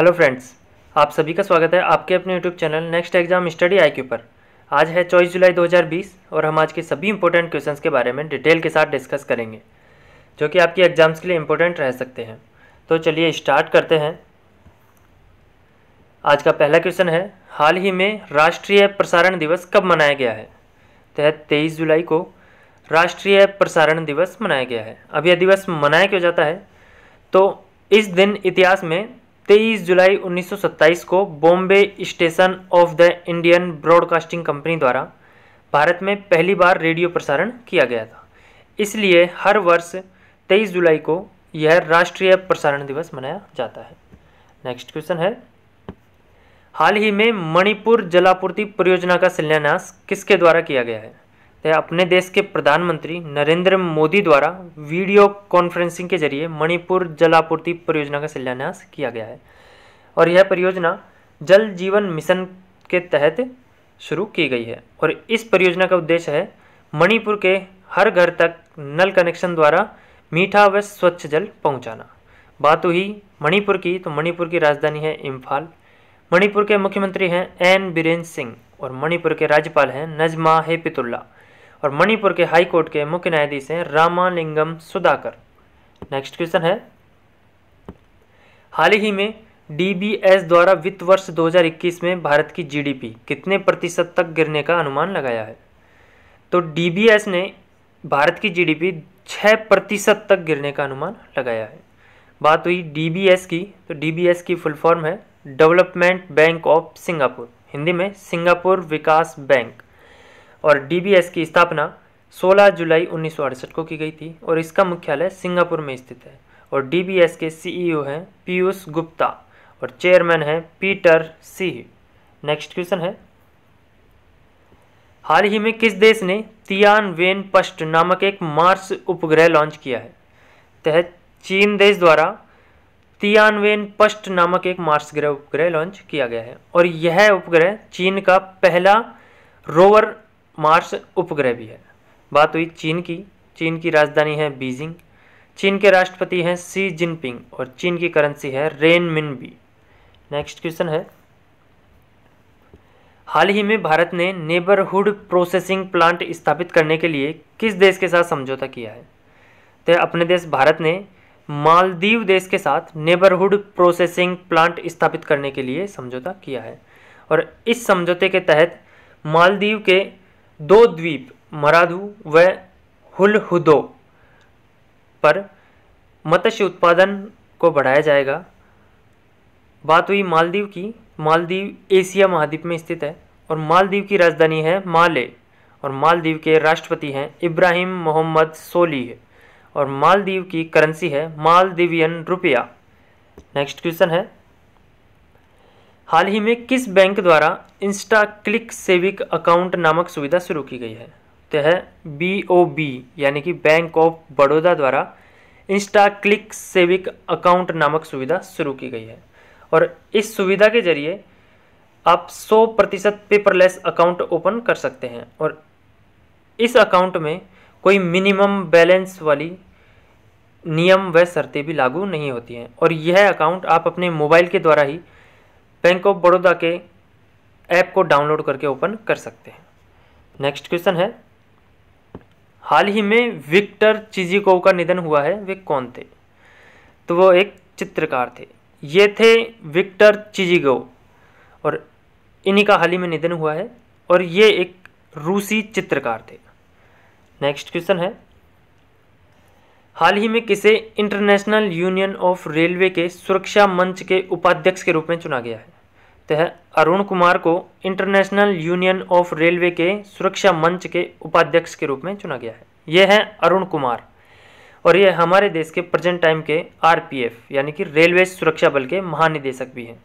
hello friends आप सभी का स्वागत है आपके अपने YouTube channel next exam study आई पर आज है 24 जुलाई 2020 और हम आज के सभी इंपॉर्टेंट क्वेश्चंस के बारे में डिटेल के साथ डिस्कस करेंगे जो कि आपके एग्जाम्स के लिए इम्पोर्टेंट रह सकते हैं तो चलिए स्टार्ट करते हैं आज का पहला क्वेश्चन है हाल ही में राष्ट्रीय प्रसारण दिवस कब मनाया गया है तो तेईस जुलाई को राष्ट्रीय प्रसारण दिवस मनाया गया है अब यह दिवस मनाया क्यों जाता है तो इस दिन इतिहास में तेईस जुलाई 1927 को Bombay station of the Indian broadcasting company द्वारा भारत में पहली बार रेडियो प्रसारण किया गया था इसलिए हर वर्ष 23 जुलाई को यह राष्ट्रीय प्रसारण दिवस मनाया जाता है नेक्स्ट क्वेश्चन है हाल ही में मणिपुर जलापूर्ति परियोजना का शिलान्यास किसके द्वारा किया गया है है अपने देश के प्रधानमंत्री नरेंद्र मोदी द्वारा वीडियो कॉन्फ्रेंसिंग के जरिए मणिपुर जल आपूर्ति परियोजना का शिलान्यास किया गया है और यह परियोजना जल जीवन मिशन के तहत शुरू की गई है और इस परियोजना का उद्देश्य है मणिपुर के हर घर तक नल कनेक्शन द्वारा मीठा व स्वच्छ जल पहुंचाना बात हुई मणिपुर की तो मणिपुर की राजधानी है इम्फाल मणिपुर के मुख्यमंत्री हैं एन बीरेन सिंह और मणिपुर के राज्यपाल हैं नजमा हेपितुल्ला और मणिपुर के हाई कोर्ट के मुख्य न्यायाधीश हैं रामालिंगम सुधाकर नेक्स्ट क्वेश्चन है हाल ही में डीबीएस द्वारा वित्त वर्ष 2021 में भारत की जीडीपी कितने प्रतिशत तक गिरने का अनुमान लगाया है तो डीबीएस ने भारत की जीडीपी 6 प्रतिशत तक गिरने का अनुमान लगाया है बात हुई डीबीएस की तो डीबीएस की फुल फॉर्म है development bank of Singapore Hindi में सिंगापुर विकास बैंक और डीबीएस की स्थापना 16 जुलाई उन्नीस को की गई थी और इसका मुख्यालय सिंगापुर में स्थित है और डीबीएस के सीईओ e हैं पीयूष गुप्ता और चेयरमैन हैं पीटर सिंह नेक्स्ट क्वेश्चन है हाल ही में किस देश ने तियान वेन पस्ट नामक एक मार्स उपग्रह लॉन्च किया है तहत चीन देश द्वारा तियान वेन पस्ट नामक एक मार्स ग्रह उपग्रह लॉन्च किया गया है और यह उपग्रह चीन का पहला रोवर मार्स उपग्रह भी है बात हुई चीन की चीन की राजधानी है बीजिंग चीन के राष्ट्रपति हैं सी जिनपिंग और चीन की करेंसी है रेन मिन बी नेक्स्ट क्वेश्चन है हाल ही में भारत ने नेबरहुड प्रोसेसिंग प्लांट स्थापित करने के लिए किस देश के साथ समझौता किया है तो अपने देश भारत ने मालदीव देश के साथ नेबरहुड प्रोसेसिंग प्लांट स्थापित करने के लिए समझौता किया है और इस समझौते के तहत मालदीव के दो द्वीप मराधु व हुलहुदो पर मत्स्य उत्पादन को बढ़ाया जाएगा बात हुई मालदीव की मालदीव एशिया महाद्वीप में स्थित है और मालदीव की राजधानी है माले और मालदीव के राष्ट्रपति हैं इब्राहिम मोहम्मद सोलीह और मालदीव की करेंसी है मालदीवियन रुपया नेक्स्ट क्वेश्चन है हाल ही में किस बैंक द्वारा इंस्टा क्लिक सेविक अकाउंट नामक सुविधा शुरू की गई है तो है बी ओ बी यानी कि बैंक ऑफ बड़ौदा द्वारा इंस्टा क्लिक सेविक अकाउंट नामक सुविधा शुरू की गई है और इस सुविधा के जरिए आप 100 प्रतिशत पेपरलेस अकाउंट ओपन कर सकते हैं और इस अकाउंट में कोई मिनिमम बैलेंस वाली नियम व शर्तें भी लागू नहीं होती हैं और यह अकाउंट आप अपने मोबाइल के द्वारा ही बैंक ऑफ बड़ौदा के ऐप को डाउनलोड करके ओपन कर सकते हैं नेक्स्ट क्वेश्चन है हाल ही में विक्टर चिजिकोव का निधन हुआ है वे कौन थे तो वो एक चित्रकार थे ये थे विक्टर चिजिगो और इन्हीं का हाल ही में निधन हुआ है और ये एक रूसी चित्रकार थे नेक्स्ट क्वेश्चन है हाल ही में किसे इंटरनेशनल यूनियन ऑफ रेलवे के सुरक्षा मंच के उपाध्यक्ष के रूप में चुना गया है तो है अरुण कुमार को इंटरनेशनल यूनियन ऑफ रेलवे के सुरक्षा मंच के उपाध्यक्ष के रूप में चुना गया है यह है अरुण कुमार और यह हमारे देश के प्रेजेंट टाइम के आरपीएफ यानी कि रेलवे सुरक्षा बल के महानिदेशक भी हैं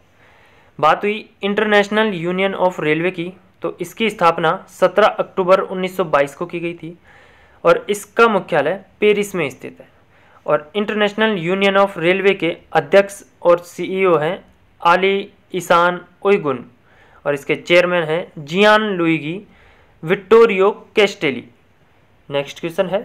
बात हुई इंटरनेशनल यूनियन ऑफ रेलवे की तो इसकी स्थापना 17 अक्टूबर 1922 को की गई थी और इसका मुख्यालय पेरिस में स्थित है और इंटरनेशनल यूनियन ऑफ रेलवे के अध्यक्ष और सीईओ e हैं आली ईसान ओइगुन और इसके चेयरमैन हैं Gian Luigi Vittorio Castelli next question है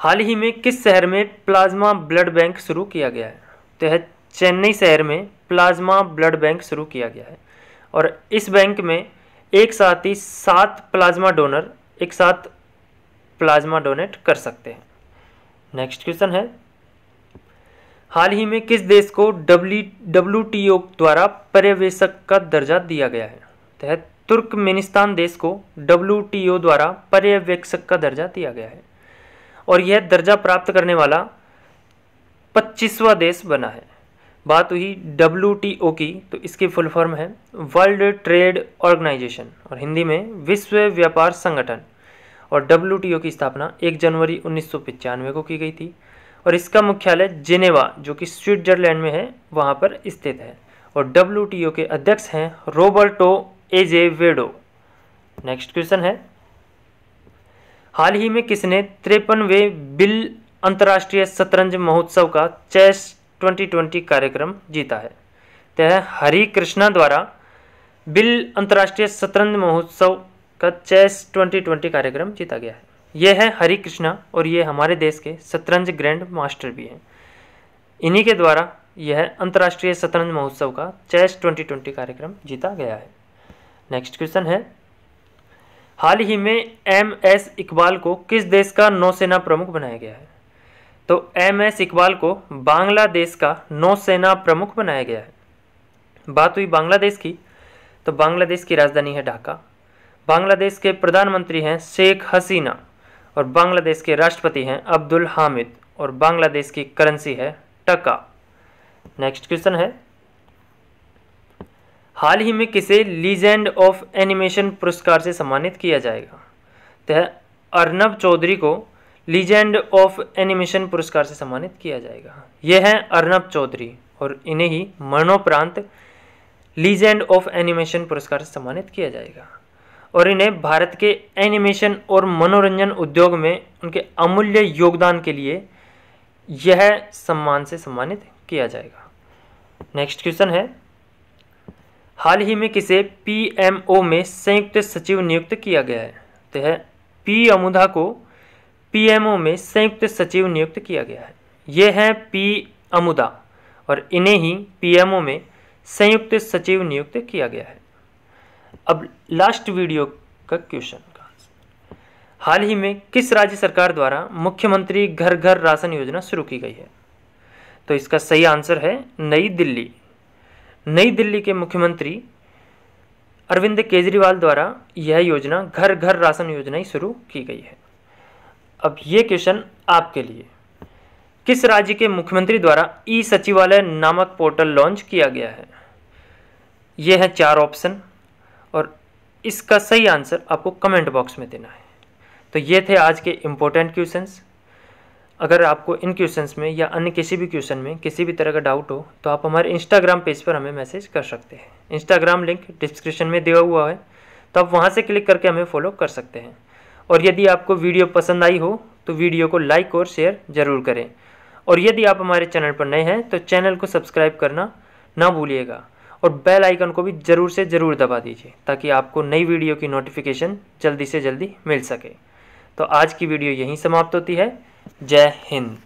हाल ही में किस शहर में प्लाज्मा ब्लड बैंक शुरू किया गया है तो है चेन्नई शहर में प्लाज्मा ब्लड बैंक शुरू किया गया है और इस बैंक में एक साथ ही सात प्लाज्मा डोनर एक साथ प्लाज्मा डोनेट कर सकते हैं नेक्स्ट क्वेश्चन है हाल ही में किस देश को डब्ल्यू द्वारा पर्यवेक्षक का दर्जा दिया गया है तहत तो तुर्कमेनिस्तान देश को डब्ल्यू द्वारा पर्यवेक्षक का दर्जा दिया गया है और यह दर्जा प्राप्त करने वाला पच्चीसवा देश बना है बात हुई डब्ल्यू की तो इसकी फुल फॉर्म है वर्ल्ड ट्रेड ऑर्गेनाइजेशन और हिंदी में विश्व व्यापार संगठन और डब्ल्यू की स्थापना एक जनवरी उन्नीस को की गई थी और इसका मुख्यालय जिनेवा जो कि स्विट्जरलैंड में है वहाँ पर स्थित है और डब्ल्यू के अध्यक्ष हैं Roberto Azevedo next question है हाल ही में किसने तिरपनवे बिल अंतर्राष्ट्रीय शतरंज महोत्सव का चेस 2020 कार्यक्रम जीता है तो हरी कृष्णा द्वारा बिल अंतर्राष्ट्रीय शतरंज महोत्सव का चेस 2020 कार्यक्रम जीता गया है ये है हरी कृष्णा और ये हमारे देश के शतरंज ग्रैंड मास्टर भी हैं इन्हीं के द्वारा यह अंतर्राष्ट्रीय शतरंज महोत्सव का चेस 2020 कार्यक्रम जीता गया है नेक्स्ट क्वेश्चन है हाल ही में एम एस इकबाल को किस देश का नौसेना प्रमुख बनाया गया है तो एम एस इकबाल को बांग्लादेश का नौसेना प्रमुख बनाया गया है बात हुई बांग्लादेश की तो बांग्लादेश की राजधानी है ढाका बांग्लादेश के प्रधानमंत्री हैं शेख हसीना और बांग्लादेश के राष्ट्रपति हैं अब्दुल हामिद और बांग्लादेश की करेंसी है टका नेक्स्ट क्वेश्चन है हाल ही में किसे लीजेंड ऑफ एनिमेशन पुरस्कार से सम्मानित किया जाएगा तो है अर्नब चौधरी को लीजेंड ऑफ एनिमेशन पुरस्कार से सम्मानित किया जाएगा यह है अर्नब चौधरी और इन्हें ही मरणोपरांत लीजेंड ऑफ एनिमेशन पुरस्कार से सम्मानित किया जाएगा और इन्हें भारत के एनिमेशन और मनोरंजन उद्योग में उनके अमूल्य योगदान के लिए यह सम्मान से सम्मानित किया जाएगा नेक्स्ट क्वेश्चन है हाल ही में किसे पीएमओ में संयुक्त सचिव नियुक्त किया गया है तो है पी अमुधा को पीएमओ में संयुक्त सचिव नियुक्त किया गया है यह है पी अमुदा और इन्हें ही पीएमओ में संयुक्त सचिव नियुक्त किया गया है अब लास्ट वीडियो का क्वेश्चन का हाल ही में किस राज्य सरकार द्वारा मुख्यमंत्री घर घर राशन योजना शुरू की गई है तो इसका सही आंसर है नई दिल्ली नई दिल्ली के मुख्यमंत्री अरविंद केजरीवाल द्वारा यह योजना घर घर राशन योजना ही शुरू की गई है अब ये क्वेश्चन आपके लिए किस राज्य के मुख्यमंत्री द्वारा ई सचिवालय नामक पोर्टल लॉन्च किया गया है ये है चार ऑप्शन और इसका सही आंसर आपको कमेंट बॉक्स में देना है तो ये थे आज के इम्पोर्टेंट क्वेश्चंस अगर आपको इन क्वेश्चंस में या अन्य किसी भी क्वेश्चन में किसी भी तरह का डाउट हो तो आप हमारे इंस्टाग्राम पेज पर हमें मैसेज कर सकते हैं इंस्टाग्राम लिंक डिस्क्रिप्शन में दिया हुआ है तो आप वहाँ से क्लिक करके हमें फॉलो कर सकते हैं और यदि आपको वीडियो पसंद आई हो तो वीडियो को लाइक और शेयर ज़रूर करें और यदि आप हमारे चैनल पर नए हैं तो चैनल को सब्सक्राइब करना ना भूलिएगा और बेल आइकन को भी ज़रूर से ज़रूर दबा दीजिए ताकि आपको नई वीडियो की नोटिफिकेशन जल्दी से जल्दी मिल सके तो आज की वीडियो यहीं समाप्त होती है जय हिंद